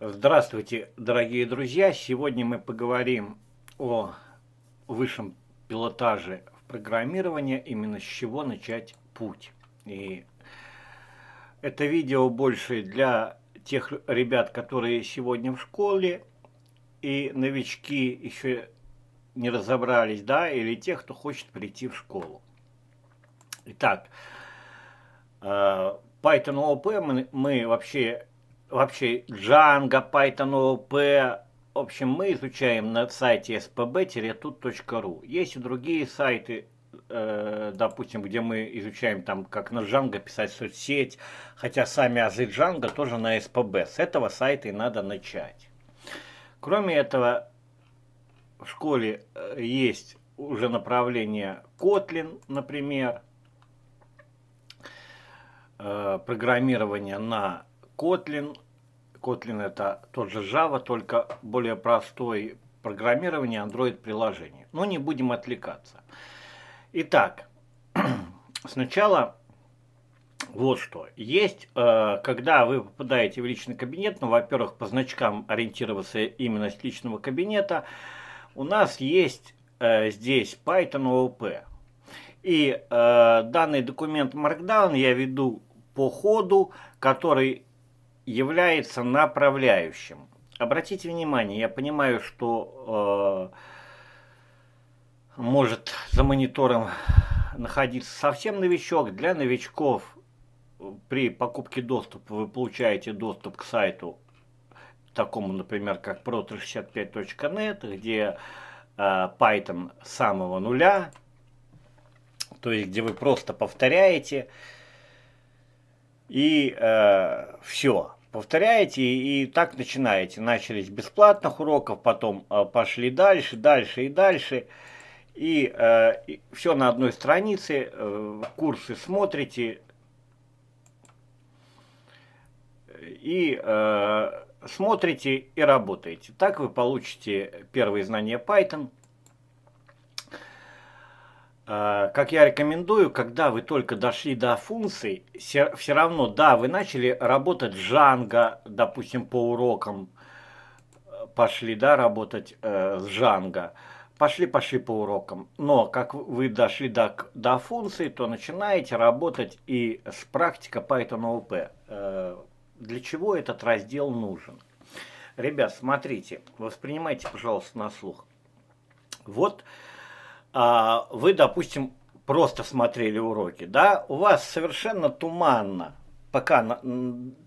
Здравствуйте, дорогие друзья! Сегодня мы поговорим о высшем пилотаже в программировании, именно с чего начать путь. И это видео больше для тех ребят, которые сегодня в школе, и новички еще не разобрались, да, или тех, кто хочет прийти в школу. Итак, э, Python OOP мы, мы вообще вообще Django, Python OOP. В общем, мы изучаем на сайте spb-tut.ru. Есть и другие сайты, э, допустим, где мы изучаем там, как на Django писать соцсеть, хотя сами азы Django тоже на SPB. С этого сайта и надо начать. Кроме этого, в школе э, есть уже направление Kotlin, например, э, программирование на Kotlin. Kotlin это тот же Java, только более простой программирование Android приложений. Но не будем отвлекаться. Итак, сначала вот что. Есть, э, когда вы попадаете в личный кабинет, ну, во-первых, по значкам ориентироваться именно с личного кабинета, у нас есть э, здесь Python OOP. И э, данный документ Markdown я веду по ходу, который является направляющим. Обратите внимание, я понимаю, что э, может за монитором находиться совсем новичок. Для новичков при покупке доступа вы получаете доступ к сайту, такому, например, как pro 65net где э, Python с самого нуля, то есть где вы просто повторяете и э, все повторяете и так начинаете. начались бесплатных уроков, потом э, пошли дальше, дальше и дальше. И, э, и все на одной странице, э, курсы смотрите. И э, смотрите и работаете. Так вы получите первые знания Python. Э, как я рекомендую, когда вы только дошли до функций, все, все равно, да, вы начали работать Django, допустим, по урокам, э, пошли, да, работать э, с Django, пошли, пошли по урокам. Но как вы дошли до, до функций, то начинаете работать и с практика Python OP. Э, для чего этот раздел нужен? Ребят, смотрите, воспринимайте, пожалуйста, на слух. Вот а, вы, допустим, просто смотрели уроки, да, у вас совершенно туманно, пока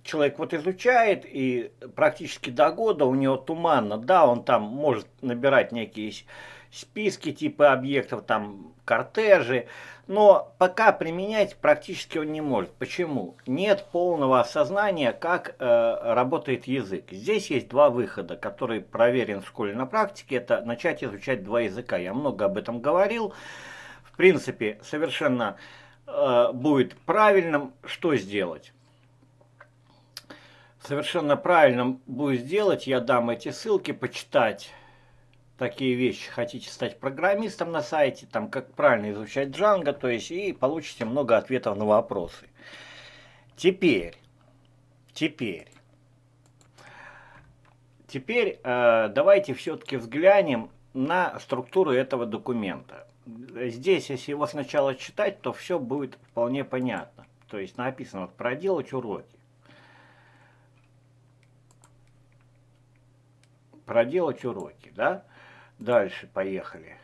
человек вот изучает, и практически до года у него туманно, да, он там может набирать некие списки типа объектов, там кортежи, но пока применять практически он не может. Почему? Нет полного осознания, как э, работает язык. Здесь есть два выхода, которые проверен в школе на практике, это начать изучать два языка. Я много об этом говорил. В принципе, совершенно э, будет правильным, что сделать совершенно правильно будет сделать. Я дам эти ссылки почитать такие вещи, хотите стать программистом на сайте, там как правильно изучать Django, то есть и получите много ответов на вопросы. Теперь, теперь, теперь э, давайте все-таки взглянем на структуру этого документа. Здесь, если его сначала читать, то все будет вполне понятно. То есть написано вот, проделать уроки. проделать уроки, да? Дальше поехали.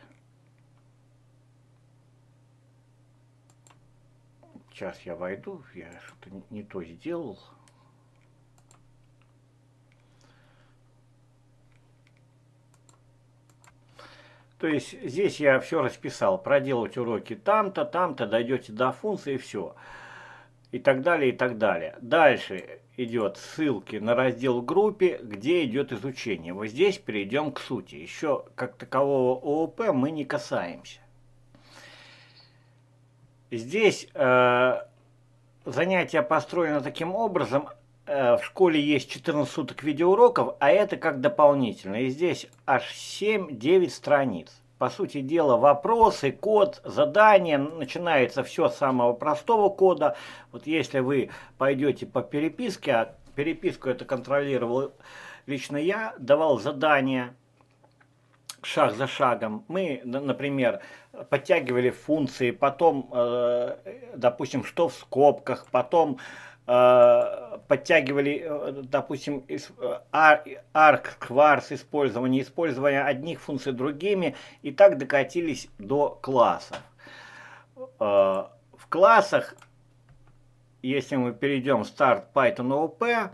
Сейчас я войду, я что-то не то сделал. То есть здесь я все расписал. Проделать уроки там-то, там-то, дойдете до функции и все. Все и так далее, и так далее. Дальше идет ссылки на раздел в группе, где идет изучение. Вот здесь перейдем к сути. Еще как такового ООП мы не касаемся. Здесь э, занятие построено таким образом. Э, в школе есть 14 суток видеоуроков, а это как дополнительно. И здесь аж 7-9 страниц по сути дела, вопросы, код, задание. Начинается все с самого простого кода. Вот если вы пойдете по переписке, а переписку это контролировал лично я, давал задания шаг за шагом. Мы, например, подтягивали функции, потом, э, допустим, что в скобках, потом Э, подтягивали, э, допустим, э, арк, кварц использования, использования одних функций другими, и так докатились до классов. В классах, если мы перейдем в старт Python OP,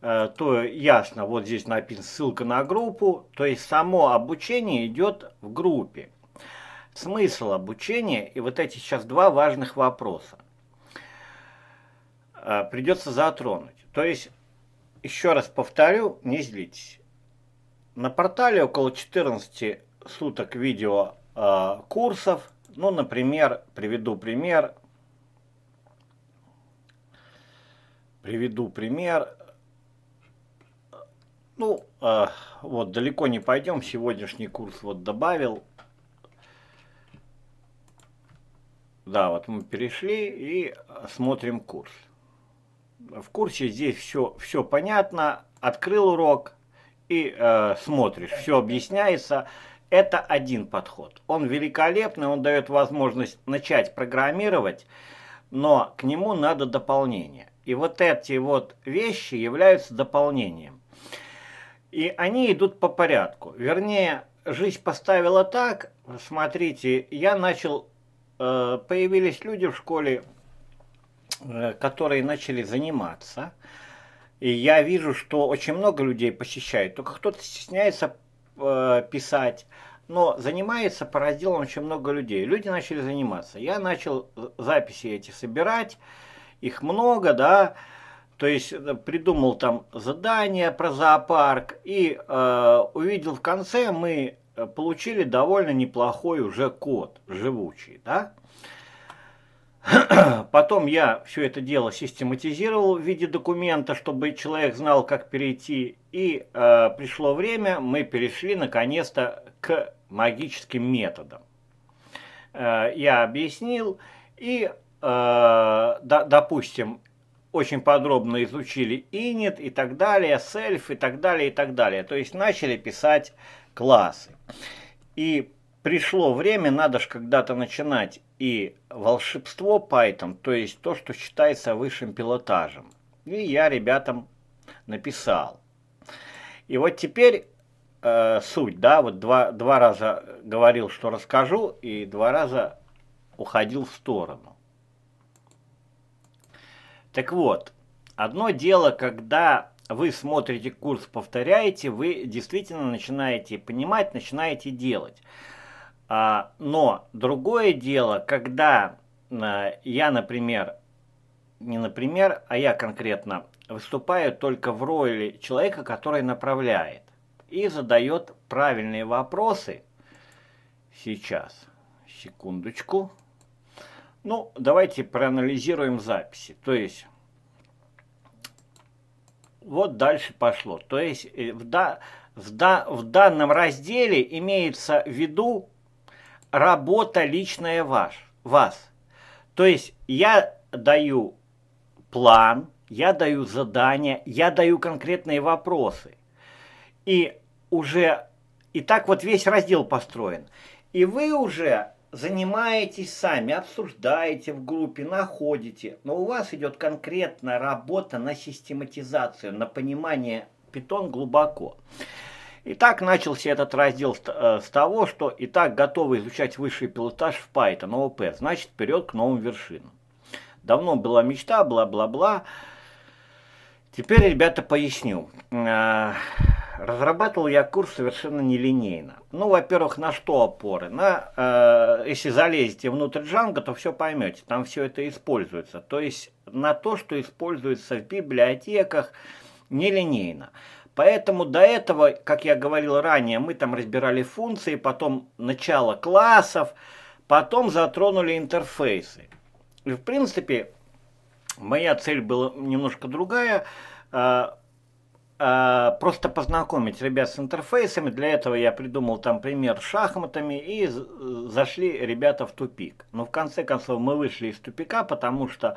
то ясно, вот здесь написана ссылка на группу, то есть само обучение идет в группе. Смысл обучения и вот эти сейчас два важных вопроса. Э, придется затронуть. То есть, еще раз повторю, не злитесь. На портале около 14 суток видео э, курсов. Ну, например, приведу пример. Приведу пример. Ну, э, вот, далеко не пойдем. Сегодняшний курс вот добавил. Да, вот мы перешли и смотрим курс в курсе, здесь все, все понятно, открыл урок и э, смотришь, все объясняется. Это один подход. Он великолепный, он дает возможность начать программировать, но к нему надо дополнение. И вот эти вот вещи являются дополнением. И они идут по порядку. Вернее, жизнь поставила так, смотрите, я начал, э, появились люди в школе, Э, которые начали заниматься. И я вижу, что очень много людей посещает, только кто-то стесняется э, писать, но занимается по разделам очень много людей. Люди начали заниматься. Я начал записи эти собирать, их много, да, то есть э, придумал там задание про зоопарк и э, увидел в конце мы э, получили довольно неплохой уже код, живучий, да. Э, Потом я все это дело систематизировал в виде документа, чтобы человек знал, как перейти. И э, пришло время, мы перешли наконец-то к магическим методам. Э, я объяснил, и, э, да, допустим, очень подробно изучили инит и так далее, self и так далее, и так далее. То есть начали писать классы. И пришло время, надо же когда-то начинать и волшебство Python, то есть то, что считается высшим пилотажем. И я ребятам написал. И вот теперь э, суть, да, вот два, два раза говорил, что расскажу, и два раза уходил в сторону. Так вот, одно дело, когда вы смотрите курс, повторяете, вы действительно начинаете понимать, начинаете делать. А, но другое дело, когда а, я, например, не например, а я конкретно выступаю только в роли человека, который направляет и задает правильные вопросы. Сейчас, секундочку. Ну, давайте проанализируем записи. То есть, вот дальше пошло. То есть, э, в, да, в, да, в данном разделе имеется в виду работа личная ваш, вас. То есть я даю план, я даю задания, я даю конкретные вопросы. И уже, и так вот весь раздел построен. И вы уже занимаетесь сами, обсуждаете в группе, находите, но у вас идет конкретная работа на систематизацию, на понимание питон глубоко. И так начался этот раздел с э, того, что и так готовы изучать высший пилотаж в Python, ООП, значит вперед к новым вершинам. Давно была мечта, бла-бла-бла. Теперь, ребята, поясню. Э, разрабатывал я курс совершенно нелинейно. Ну, во-первых, на что опоры? На, э, если залезете внутрь Джанга, то все поймете, там все это используется. То есть на то, что используется в библиотеках нелинейно. Поэтому до этого, как я говорил ранее, мы там разбирали функции, потом начало классов, потом затронули интерфейсы. И, в принципе, моя цель была немножко другая. А, а, просто познакомить ребят с интерфейсами. Для этого я придумал там пример с шахматами и зашли ребята в тупик. Но в конце концов мы вышли из тупика, потому что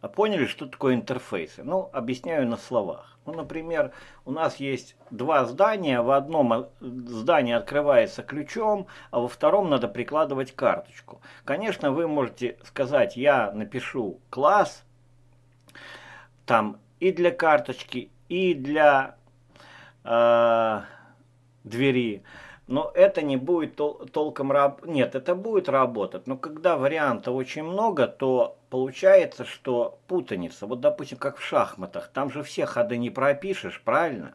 а поняли, что такое интерфейсы. Ну, объясняю на словах. Ну, например, у нас есть два здания. В одном э, здании открывается ключом, а во втором надо прикладывать карточку. Конечно, вы можете сказать, я напишу класс там и для карточки, и для э, двери но это не будет тол толком раб нет это будет работать но когда вариантов очень много то получается что путаница вот допустим как в шахматах там же все ходы не пропишешь правильно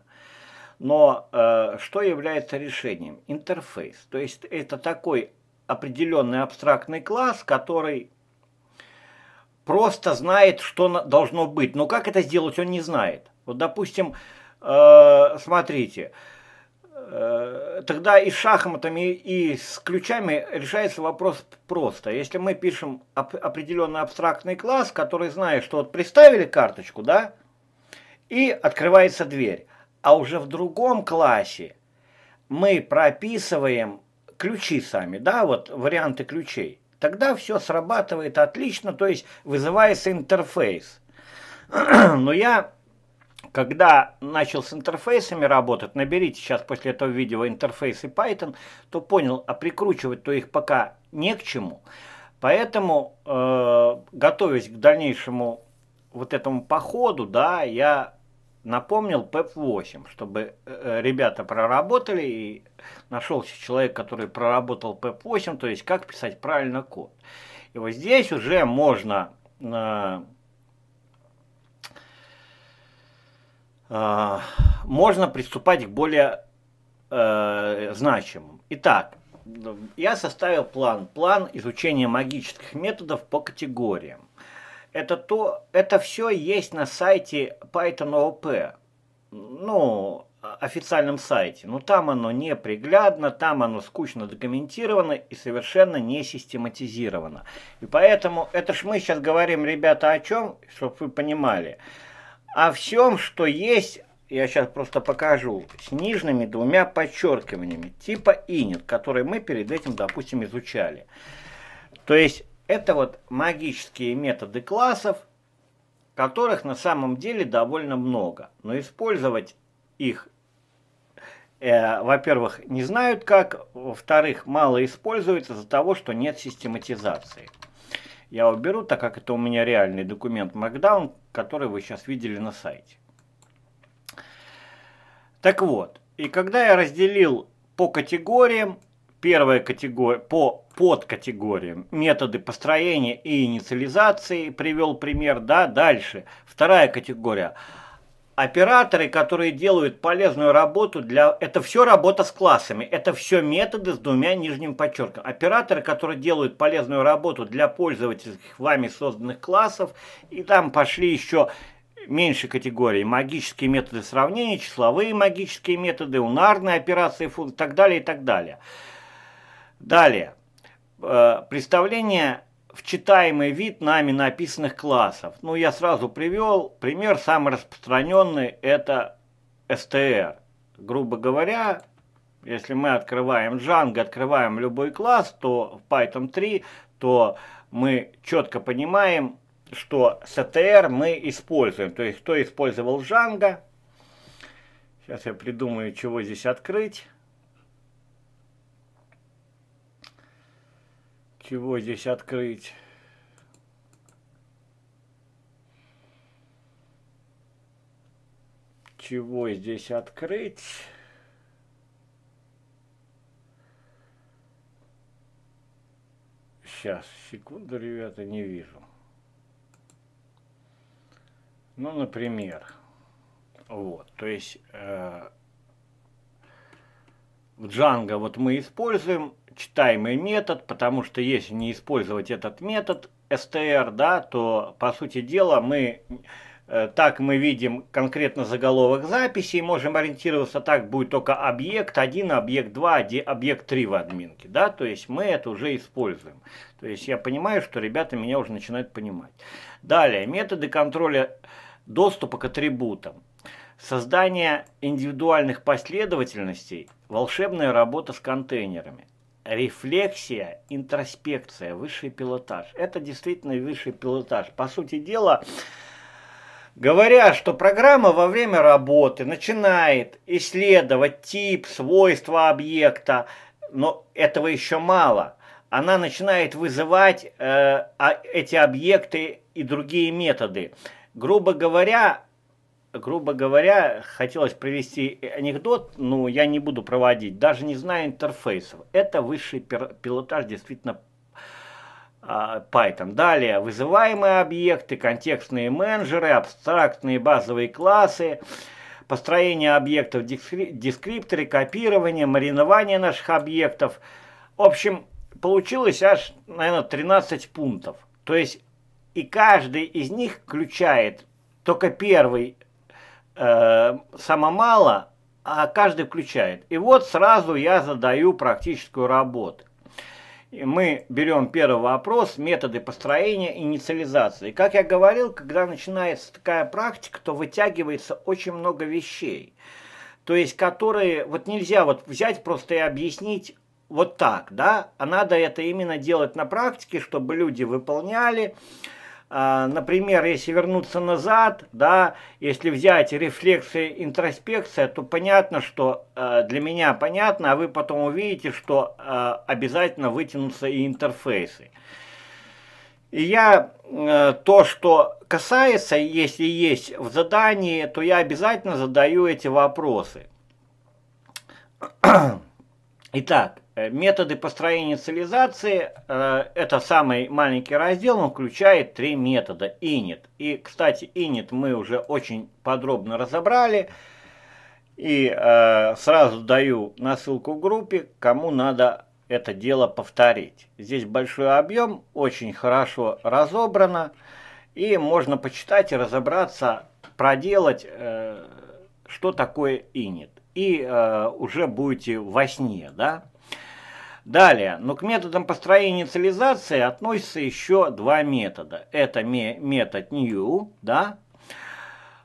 но э, что является решением интерфейс то есть это такой определенный абстрактный класс который просто знает что должно быть но как это сделать он не знает вот допустим э, смотрите э, Э, тогда и с шахматами, и с ключами решается вопрос просто. Если мы пишем оп определенный абстрактный класс, который знает, что вот приставили карточку, да, и открывается дверь, а уже в другом классе мы прописываем ключи сами, да, вот варианты ключей, тогда все срабатывает отлично, то есть вызывается интерфейс. Но я когда начал с интерфейсами работать, наберите сейчас после этого видео интерфейсы Python, то понял, а прикручивать то их пока не к чему. Поэтому, э, готовясь к дальнейшему вот этому походу, да, я напомнил PEP-8, чтобы э, ребята проработали, и нашелся человек, который проработал PEP-8, то есть как писать правильно код. И вот здесь уже можно... Э, А, можно приступать к более э, значимым. Итак, я составил план. План изучения магических методов по категориям. Это, то, это все есть на сайте Python OP, ну, официальном сайте. Но там оно неприглядно, там оно скучно документировано и совершенно не систематизировано. И поэтому, это ж мы сейчас говорим, ребята, о чем, чтобы вы понимали – о всем, что есть, я сейчас просто покажу, с нижними двумя подчеркиваниями, типа init, который мы перед этим, допустим, изучали. То есть это вот магические методы классов, которых на самом деле довольно много. Но использовать их, э, во-первых, не знают как, во-вторых, мало используется из-за того, что нет систематизации я уберу, так как это у меня реальный документ Markdown, который вы сейчас видели на сайте. Так вот, и когда я разделил по категориям, первая категория, по подкатегориям, методы построения и инициализации, привел пример, да, дальше. Вторая категория – Операторы, которые делают полезную работу для... Это все работа с классами, это все методы с двумя нижним подчерком. Операторы, которые делают полезную работу для пользовательских вами созданных классов, и там пошли еще меньше категории. Магические методы сравнения, числовые магические методы, унарные операции, и так далее, и так далее. Далее. Э, представление в читаемый вид нами написанных классов. Ну, я сразу привел пример, самый распространенный – это STR. Грубо говоря, если мы открываем Django, открываем любой класс, то в Python 3, то мы четко понимаем, что STR мы используем. То есть, кто использовал Django, сейчас я придумаю, чего здесь открыть. чего здесь открыть? Чего здесь открыть? Сейчас, секунду, ребята, не вижу. Ну, например, вот, то есть э, в Django вот мы используем читаемый метод, потому что если не использовать этот метод STR, да, то, по сути дела, мы э, так мы видим конкретно заголовок записи, и можем ориентироваться так, будет только объект 1, объект 2, объект 3 в админке, да, то есть мы это уже используем. То есть я понимаю, что ребята меня уже начинают понимать. Далее, методы контроля доступа к атрибутам. Создание индивидуальных последовательностей, волшебная работа с контейнерами рефлексия, интроспекция, высший пилотаж. Это действительно высший пилотаж. По сути дела, говоря, что программа во время работы начинает исследовать тип, свойства объекта, но этого еще мало. Она начинает вызывать э, а, эти объекты и другие методы. Грубо говоря, грубо говоря, хотелось привести анекдот, но я не буду проводить, даже не знаю интерфейсов. Это высший пилотаж действительно а, Python. Далее, вызываемые объекты, контекстные менеджеры, абстрактные базовые классы, построение объектов, дескрипторы, копирование, маринование наших объектов. В общем, получилось аж, наверное, 13 пунктов. То есть, и каждый из них включает только первый Э, сама мало, а каждый включает. И вот сразу я задаю практическую работу. Мы берем первый вопрос, методы построения, инициализации. Как я говорил, когда начинается такая практика, то вытягивается очень много вещей. То есть, которые вот нельзя вот взять просто и объяснить вот так, да, а надо это именно делать на практике, чтобы люди выполняли, а, например, если вернуться назад, да, если взять рефлексы интроспекция, то понятно, что а, для меня понятно, а вы потом увидите, что а, обязательно вытянутся и интерфейсы. И я э, то, что касается, если есть в задании, то я обязательно задаю эти вопросы. Итак, Э, методы построения цивилизации, э, это самый маленький раздел, он включает три метода инит. И, кстати, инит мы уже очень подробно разобрали. И э, сразу даю на насылку группе, кому надо это дело повторить. Здесь большой объем, очень хорошо разобрано. И можно почитать и разобраться, проделать, э, что такое инит. И э, уже будете во сне, да? Далее, но к методам построения инициализации относятся еще два метода. Это метод New, да,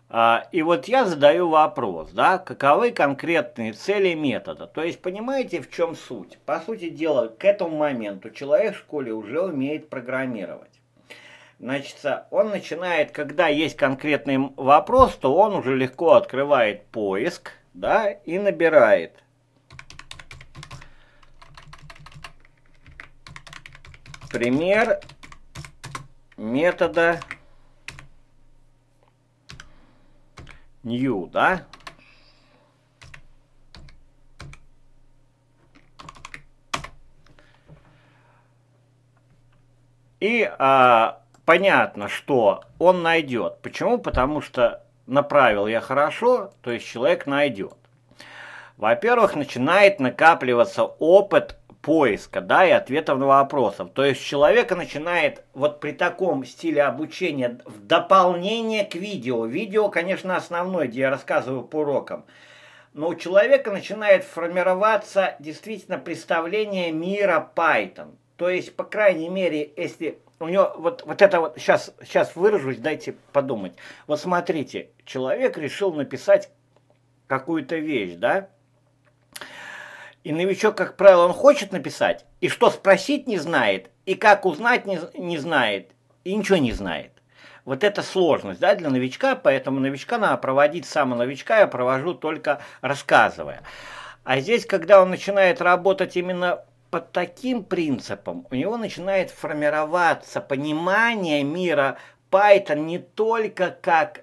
а, и вот я задаю вопрос, да, каковы конкретные цели метода? То есть понимаете, в чем суть? По сути дела, к этому моменту человек в школе уже умеет программировать. Значит, он начинает, когда есть конкретный вопрос, то он уже легко открывает поиск, да, и набирает. пример метода new, да? И а, понятно, что он найдет. Почему? Потому что направил я хорошо, то есть человек найдет. Во-первых, начинает накапливаться опыт поиска, да, и ответов на вопросов. То есть человека начинает вот при таком стиле обучения в дополнение к видео. Видео, конечно, основное, где я рассказываю по урокам. Но у человека начинает формироваться действительно представление мира Python. То есть, по крайней мере, если у него вот, вот это вот, сейчас, сейчас выражусь, дайте подумать. Вот смотрите, человек решил написать какую-то вещь, да, и новичок, как правило, он хочет написать, и что спросить не знает, и как узнать не, не знает, и ничего не знает. Вот это сложность да, для новичка, поэтому новичка надо проводить самого новичка, я провожу только рассказывая. А здесь, когда он начинает работать именно под таким принципом, у него начинает формироваться понимание мира Python не только как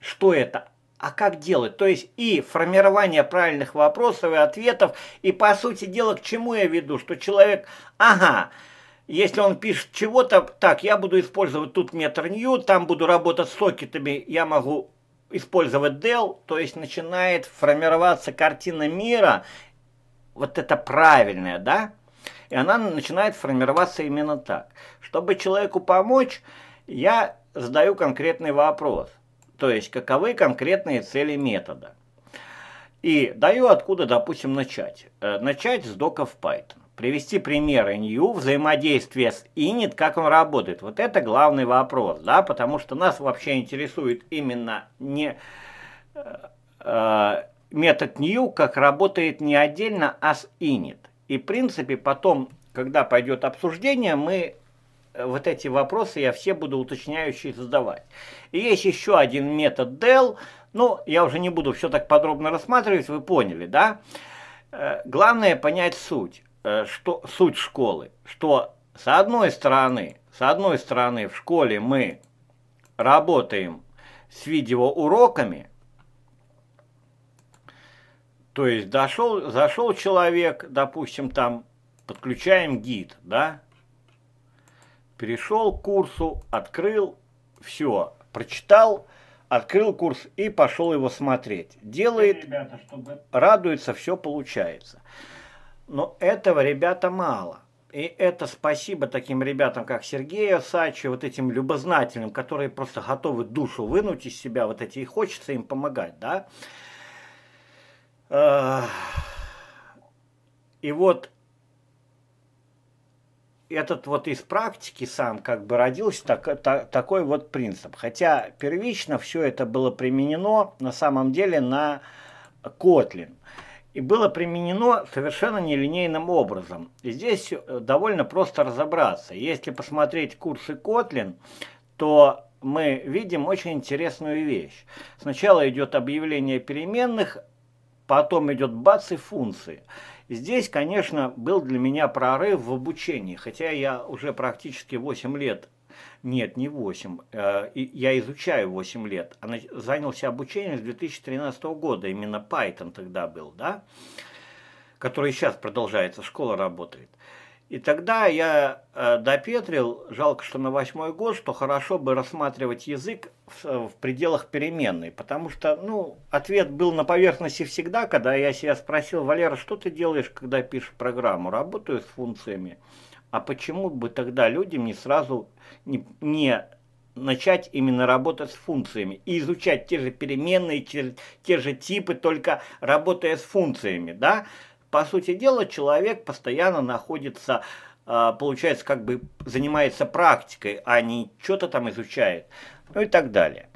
что это, а как делать. То есть и формирование правильных вопросов и ответов, и по сути дела к чему я веду, что человек, ага, если он пишет чего-то, так, я буду использовать тут метр нью, там буду работать с сокетами, я могу использовать Dell, то есть начинает формироваться картина мира, вот это правильная, да? И она начинает формироваться именно так. Чтобы человеку помочь, я задаю конкретный вопрос то есть каковы конкретные цели метода. И даю откуда, допустим, начать. Э, начать с доков Python. Привести примеры new, взаимодействие с init, как он работает. Вот это главный вопрос, да, потому что нас вообще интересует именно не э, э метод new, как работает не отдельно, а с init. И в принципе потом, когда пойдет обсуждение, мы Э, вот эти вопросы я все буду уточняющие задавать. И есть еще один метод DEL, ну, я уже не буду все так подробно рассматривать, вы поняли, да? Э, главное понять суть, э, что, суть школы, что с одной стороны, с одной стороны в школе мы работаем с видеоуроками, то есть дошел, зашел человек, допустим, там подключаем гид, да, перешел к курсу, открыл, все, прочитал, открыл курс и пошел его смотреть. Делает, ребята, чтобы... радуется, все получается. Но этого, ребята, мало. И это спасибо таким ребятам, как Сергей Осачи, вот этим любознательным, которые просто готовы душу вынуть из себя, вот эти, и хочется им помогать, да. Э, и вот этот вот из практики сам как бы родился так, так, такой вот принцип. Хотя первично все это было применено на самом деле на Kotlin. И было применено совершенно нелинейным образом. И здесь э, довольно просто разобраться. Если посмотреть курсы Kotlin, то мы видим очень интересную вещь. Сначала идет объявление переменных, потом идет бац и функции. Здесь, конечно, был для меня прорыв в обучении, хотя я уже практически 8 лет нет, не 8. Э, я изучаю 8 лет. А занялся обучением с 2013 года. Именно Python тогда был, да? Который сейчас продолжается, школа работает. И тогда я э, допетрил, жалко, что на восьмой год, что хорошо бы рассматривать язык в, э, в пределах переменной, потому что, ну, ответ был на поверхности всегда, когда я себя спросил, Валера, что ты делаешь, когда пишешь программу? Работаю с функциями. А почему бы тогда людям не сразу, не, не начать именно работать с функциями и изучать те же переменные, те, те же типы, только работая с функциями, да? По сути дела, человек постоянно находится, а, получается, как бы занимается практикой, а не что-то там изучает, ну и так далее.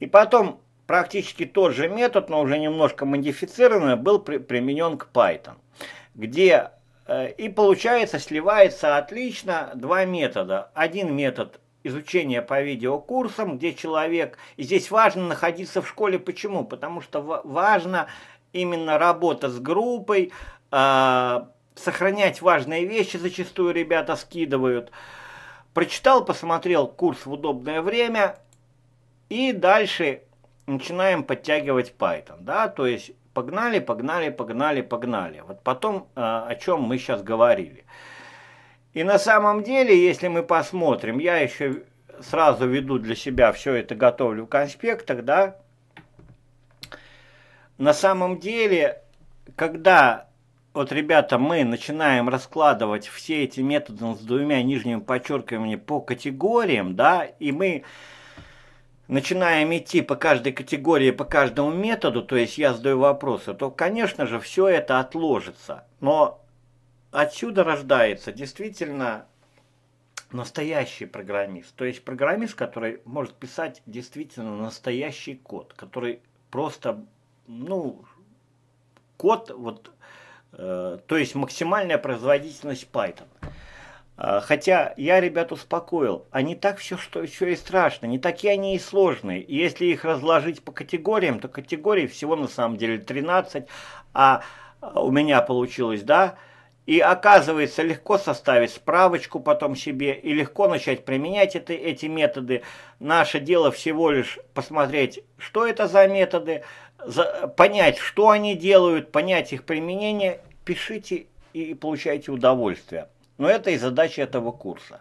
И потом практически тот же метод, но уже немножко модифицированный, был при, применен к Python, где э, и получается сливается отлично два метода. Один метод изучения по видеокурсам, где человек, и здесь важно находиться в школе, почему? Потому что важно именно работа с группой, э, сохранять важные вещи зачастую ребята скидывают. Прочитал, посмотрел курс в удобное время и дальше начинаем подтягивать Python, да, то есть погнали, погнали, погнали, погнали. Вот потом, э, о чем мы сейчас говорили. И на самом деле, если мы посмотрим, я еще сразу веду для себя все это, готовлю в конспектах, да, на самом деле, когда вот, ребята, мы начинаем раскладывать все эти методы с двумя нижними подчеркиваниями по категориям, да, и мы начинаем идти по каждой категории, по каждому методу, то есть я задаю вопросы, то, конечно же, все это отложится. Но отсюда рождается действительно настоящий программист, то есть программист, который может писать действительно настоящий код, который просто ну, код, вот, э, то есть максимальная производительность Python. А, хотя я ребят успокоил, они так все, что еще и страшно, не такие они и сложные. И если их разложить по категориям, то категорий всего на самом деле 13, а, а у меня получилось, да, и оказывается, легко составить справочку потом себе и легко начать применять это, эти методы. Наше дело всего лишь посмотреть, что это за методы, понять, что они делают, понять их применение, пишите и получайте удовольствие. Но это и задача этого курса.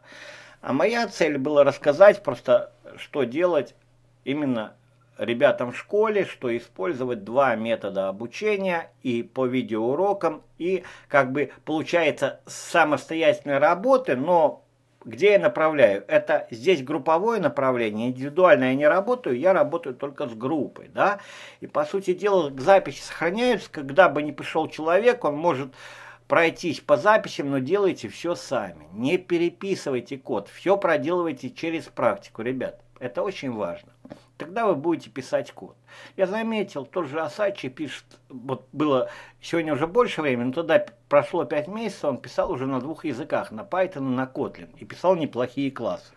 А моя цель была рассказать просто, что делать именно ребятам в школе, что использовать два метода обучения и по видеоурокам, и как бы получается самостоятельной работы, но где я направляю? Это здесь групповое направление, индивидуально я не работаю, я работаю только с группой, да. И по сути дела записи сохраняются, когда бы ни пришел человек, он может пройтись по записям, но делайте все сами. Не переписывайте код, все проделывайте через практику, ребят. Это очень важно. Тогда вы будете писать код. Я заметил, тот же Асачи пишет, вот было сегодня уже больше времени, но тогда прошло 5 месяцев, он писал уже на двух языках, на Python и на Kotlin, и писал неплохие классы.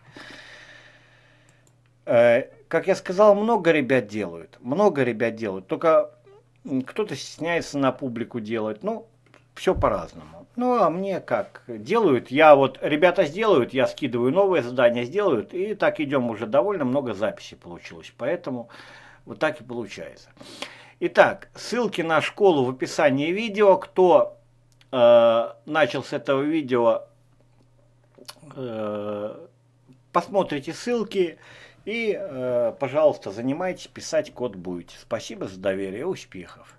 Э, как я сказал, много ребят делают, много ребят делают, только кто-то стесняется на публику делать, ну, все по-разному. Ну, а мне как? Делают, я вот, ребята сделают, я скидываю новые задания, сделают, и так идем уже довольно много записей получилось. Поэтому вот так и получается. Итак, ссылки на школу в описании видео. Кто э, начал с этого видео, э, посмотрите ссылки и, э, пожалуйста, занимайтесь, писать код будете. Спасибо за доверие, успехов!